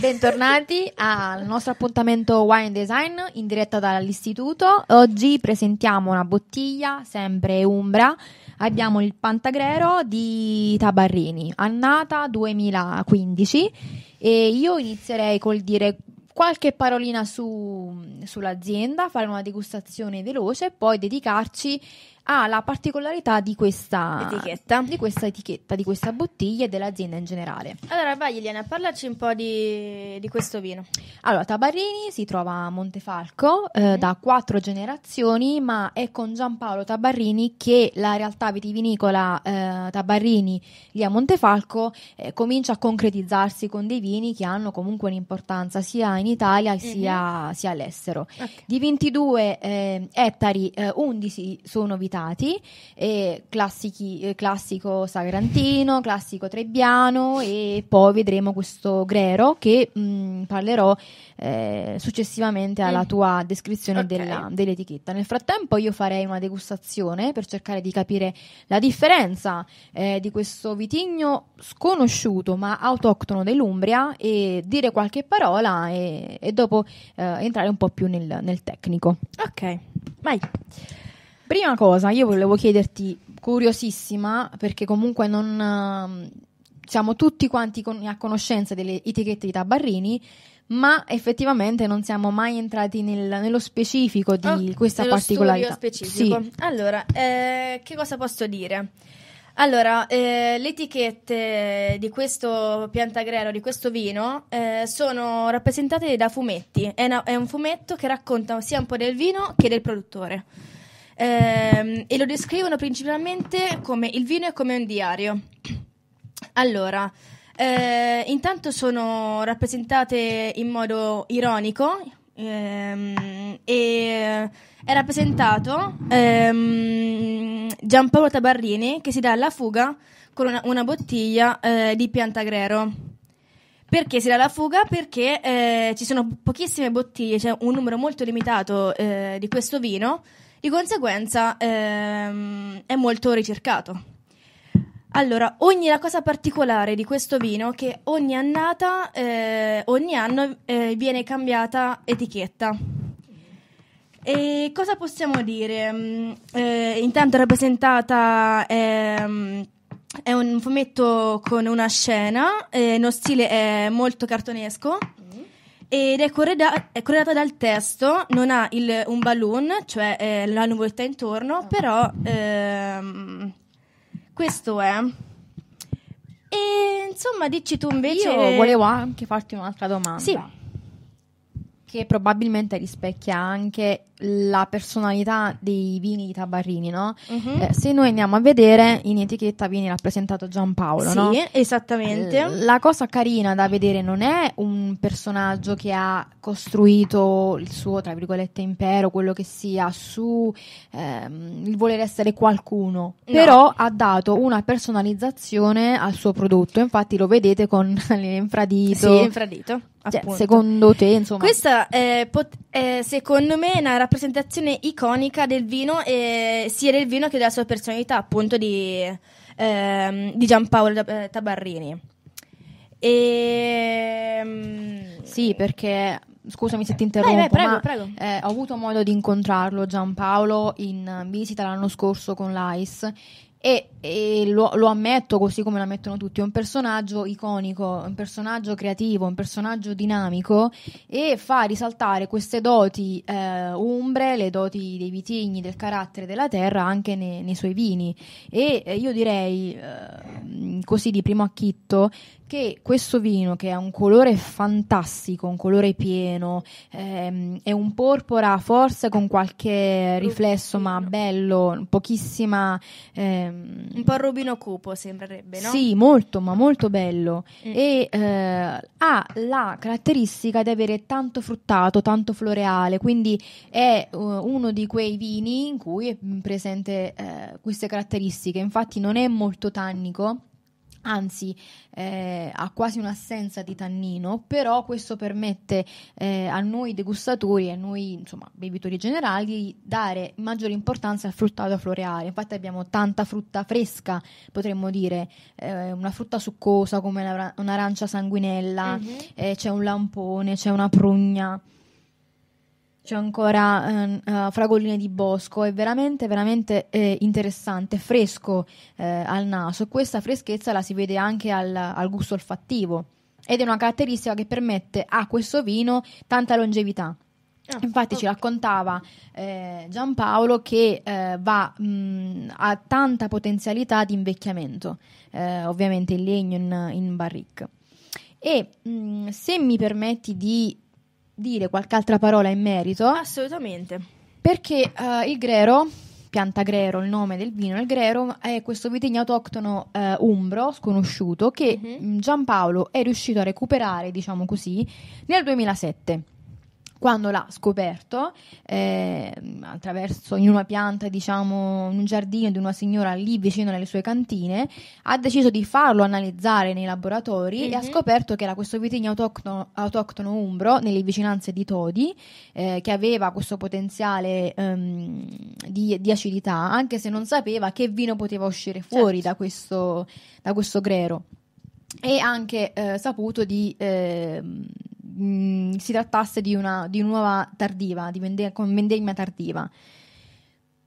Bentornati al nostro appuntamento Wine Design in diretta dall'istituto. Oggi presentiamo una bottiglia sempre Umbra. Abbiamo il Pantagrero di Tabarrini, annata 2015 e io inizierei col dire qualche parolina su, sull'azienda, fare una degustazione veloce e poi dedicarci ha la particolarità di questa etichetta, di questa, etichetta, di questa bottiglia e dell'azienda in generale. Allora, vai Eliana, parlaci un po' di, di questo vino. Allora, Tabarrini si trova a Montefalco eh, mhm. da quattro generazioni, ma è con Giampaolo Tabarrini che la realtà vitivinicola eh, Tabarrini lì a Montefalco eh, comincia a concretizzarsi con dei vini che hanno comunque un'importanza sia in Italia mm-hmm. sia, sia, all'estero. Okay. Di 22 eh, ettari, 11 eh, sono vitali cantati, eh, classici, classico sagrantino, classico trebbiano e poi vedremo questo grero che mh, mm, parlerò eh, successivamente alla mm. tua descrizione okay. della, dell'etichetta. Nel frattempo io farei una degustazione per cercare di capire la differenza eh, di questo vitigno sconosciuto ma autoctono dell'Umbria e dire qualche parola e, e dopo eh, entrare un po' più nel, nel tecnico. Ok, vai. Prima cosa, io volevo chiederti, curiosissima, perché comunque non ehm, siamo tutti quanti con, a conoscenza delle etichette di Tabarrini, ma effettivamente non siamo mai entrati nel, nello specifico di oh, questa particolarità. Nello specifico. Sì. Allora, eh, che cosa posso dire? Allora, eh, le etichette di questo piantagrero, di questo vino, eh, sono rappresentate da fumetti. È, una, è un fumetto che racconta sia un po' del vino che del produttore ehm, e lo descrivono principalmente come il vino è come un diario. Allora, eh, intanto sono rappresentate in modo ironico ehm, e è rappresentato ehm, Giampaolo Tabarrini che si dà alla fuga con una, una bottiglia eh, di Piantagrero. Perché si dà la fuga? Perché eh, ci sono pochissime bottiglie, c'è cioè un numero molto limitato eh, di questo vino, di conseguenza ehm, è molto ricercato. Allora, ogni, la cosa particolare di questo vino è che ogni annata, eh, ogni anno eh, viene cambiata etichetta. E cosa possiamo dire? Mm, eh, intanto è rappresentata ehm, è un fumetto con una scena, lo eh, stile è eh, molto cartonesco mm. ed è, correda- è corredata dal testo, non ha il, un balloon, cioè eh, la nuvoletta intorno, oh. però ehm, questo è. E insomma, dici tu invece. Io volevo anche farti un'altra domanda. Sì che probabilmente rispecchia anche la personalità dei vini di Tabarrini, no? Uh-huh. Eh, se noi andiamo a vedere, in etichetta viene rappresentato Giampaolo, sì, no? Sì, esattamente. Eh, la cosa carina da vedere non è un personaggio che ha costruito il suo, tra virgolette, impero, quello che sia, su ehm, il voler essere qualcuno, no. però ha dato una personalizzazione al suo prodotto, infatti lo vedete con l'infradito. Sì, l'infradito cioè, secondo te, insomma. Questa è, pot- è, secondo me una rappresentazione iconica del vino, e sia del vino che della sua personalità, appunto, di, ehm, di Giampaolo eh, Tabarrini. E... Ehm, sì, perché scusami se ti interrompo, vai, vai, prego, prego. Eh, ho avuto modo di incontrarlo Giampaolo in visita l'anno scorso con l'AIS e, e lo, lo, ammetto così come lo ammettono tutti, è un personaggio iconico, un personaggio creativo, un personaggio dinamico e fa risaltare queste doti eh, umbre, le doti dei vitigni, del carattere della terra anche ne, nei suoi vini. E eh, io direi, eh, così di primo acchitto, che questo vino, che ha un colore fantastico, un colore pieno, ehm, è un porpora forse con qualche riflesso, ma bello, pochissima... Ehm, un po' rubino cupo sembrerebbe, no? Sì, molto, ma molto bello. Mm. E eh, ha la caratteristica di avere tanto fruttato, tanto floreale, quindi è uh, uno di quei vini in cui è presente eh, queste caratteristiche. Infatti non è molto tannico anzi eh, ha quasi un'assenza di tannino, però questo permette eh, a noi degustatori e a noi insomma, bevitori generali di dare maggiore importanza al fruttato floreale. Infatti abbiamo tanta frutta fresca, potremmo dire, eh, una frutta succosa come una, un'arancia sanguinella, mm-hmm. c'è un lampone, c'è una prugna c'è ancora uh, Fragoline di Bosco, è veramente, veramente eh, interessante, fresco eh, al naso. Questa freschezza la si vede anche al, al, gusto olfattivo ed è una caratteristica che permette a questo vino tanta longevità. Ah, Infatti okay. ci raccontava eh, Giampaolo che eh, va, mh, ha tanta potenzialità di invecchiamento, eh, ovviamente in legno, in, in barrique. E mh, se mi permetti di dire qualche altra parola in merito? Assolutamente. Perché uh, il grero, pianta grero, il nome del vino, il grero è questo vitigno autoctono uh, umbro, sconosciuto, che uh-huh. Giampaolo è riuscito a recuperare, diciamo così, nel 2007. Quando l'ha scoperto, eh, attraverso in una pianta, diciamo, in un giardino di una signora lì vicino alle sue cantine, ha deciso di farlo analizzare nei laboratori mm-hmm. e ha mhm. scoperto che era questo vitigno autoctono, autoctono umbro nelle vicinanze di Todi, eh, che aveva questo potenziale um, di, di, acidità, anche se non sapeva che vino poteva uscire fuori certo. da, questo, da questo grero e anche eh, saputo di, eh, mh, mm, si trattasse di una, di nuova tardiva, di vendem- con vendemmia tardiva.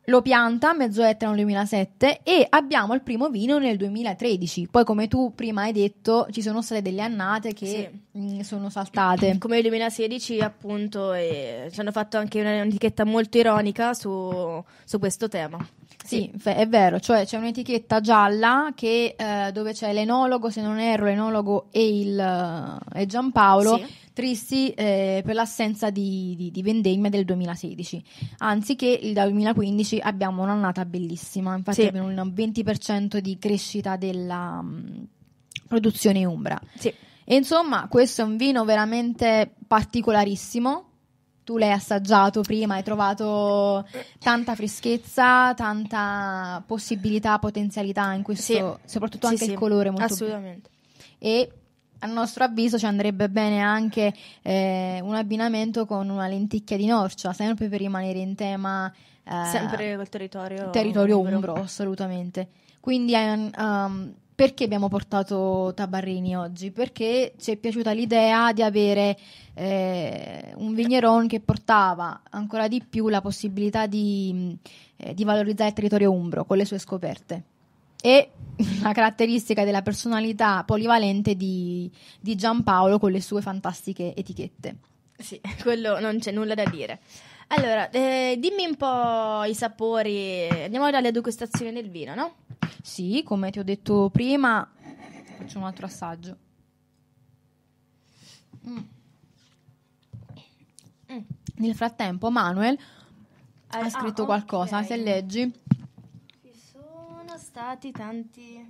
Lo pianta mezzo ettaro nel 2007 e abbiamo il primo vino nel 2013. Poi, come tu prima hai detto, ci sono state delle annate che sì. mh, mm, sono saltate. Come il 2016, appunto, e ci hanno fatto anche un'etichetta molto ironica su, su questo tema. Sì, sì, è vero, cioè c'è un'etichetta gialla che, eh, dove c'è l'enologo, se non erro, l'enologo e, il, e eh, Giampaolo sì tristi eh, per l'assenza di, di, di, vendemmia del 2016, anziché il 2015 abbiamo un'annata bellissima, infatti sì. abbiamo un 20% di crescita della mh, mm, produzione umbra. Sì. E insomma, questo è un vino veramente particolarissimo. Tu l'hai assaggiato prima, hai trovato tanta freschezza, tanta possibilità, potenzialità in questo, sì. soprattutto sì, anche il colore molto Assolutamente. Be- e a nostro avviso ci andrebbe bene anche eh, un abbinamento con una lenticchia di norcia, sempre per rimanere in tema. Eh, sempre col territorio. Territorio umbro, umbro assolutamente. Quindi um, perché abbiamo portato Tabarrini oggi? Perché ci è piaciuta l'idea di avere eh, un vigneron che portava ancora di più la possibilità di, eh, di valorizzare il territorio umbro con le sue scoperte e la caratteristica della personalità polivalente di, di Giampaolo con le sue fantastiche etichette. Sì, quello non c'è nulla da dire. Allora, eh, dimmi un po' i sapori, andiamo alla degustazione del vino, no? Sì, come ti ho detto prima, faccio un altro assaggio. Mm. Mm. Nel frattempo Manuel ah, ha scritto ah, qualcosa, okay. se leggi stati tanti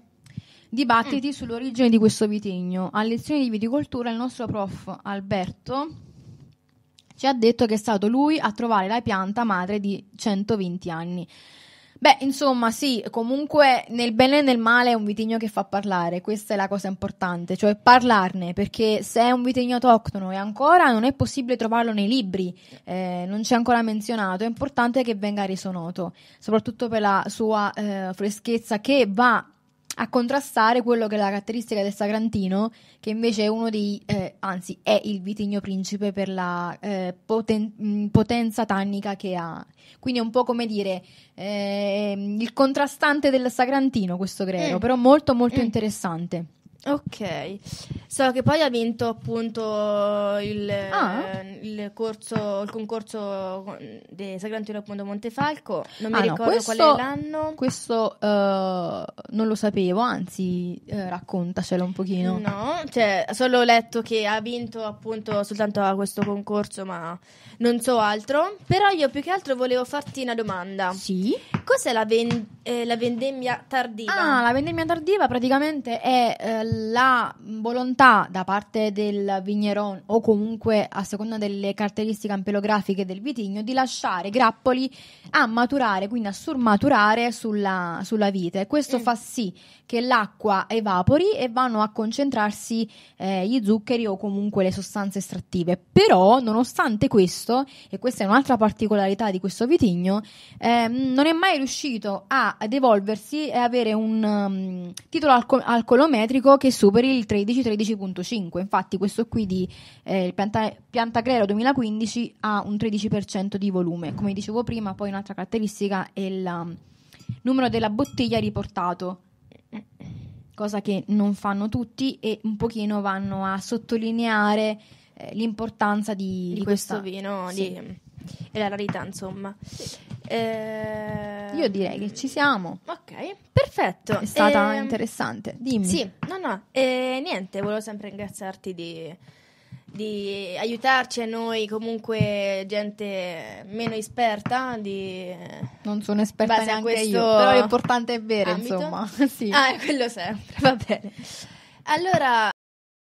dibattiti mm. sull'origine di questo vitigno. A lezioni di viticoltura il nostro prof Alberto ci ha detto che è stato lui a trovare la pianta madre di 120 anni. Beh, insomma, sì, comunque nel bene e nel male è un vitigno che fa parlare, questa è la cosa importante, cioè parlarne, perché se è un vitigno autoctono e ancora non è possibile trovarlo nei libri, eh, non c'è ancora menzionato, è importante che venga reso noto, soprattutto per la sua eh, freschezza che va a contrastare quello che è la caratteristica del Sagrantino, che invece è uno dei, eh, anzi è il vitigno principe per la eh, poten- potenza tannica che ha. Quindi è un po' come dire eh, il contrastante del Sagrantino questo greco, mm. però molto molto mm. interessante. Ok, so che poi ha vinto appunto il, ah. eh, il, corso, il concorso di Sagrantino appunto Montefalco, non ah, mi ricordo no, questo, qual è l'anno. Questo uh, non lo sapevo, anzi eh, raccontacelo un pochino. No, cioè solo ho letto che ha vinto appunto soltanto a questo concorso ma non so altro, però io più che altro volevo farti una domanda. Sì? Cos'è la, ven- eh, la vendemmia tardiva? Ah, la vendemmia tardiva praticamente è... Eh, la volontà da parte del vigneron o comunque a seconda delle caratteristiche ampelografiche del vitigno di lasciare grappoli a maturare, quindi a surmaturare sulla, sulla vite. Questo mm. fa sì che l'acqua evapori e vanno a concentrarsi eh, gli zuccheri o comunque le sostanze estrattive. Però, nonostante questo, e questa è un'altra particolarità di questo vitigno, eh, non è mai riuscito a, ad evolversi e avere un um, titolo alco- alcolometrico che superi il 13-13.5. Infatti, questo qui di eh, il Pianta- Piantacrero 2015 ha un 13% di volume. Come dicevo prima, poi un'altra caratteristica è il um, numero della bottiglia riportato cosa che non fanno tutti e un pochino vanno a sottolineare eh, l'importanza di, di, di questo questa, vino sì. di, e la rarità insomma. Eh, Io direi che ci siamo. Ok, Perfetto. È stata eh, interessante. Dimmi. Sì, no, no. Eh, niente, volevo sempre ringraziarti di, di aiutarci a noi comunque gente meno esperta di non sono esperta neanche io però l'importante è bere ambito. insomma sì. ah quello sempre va bene allora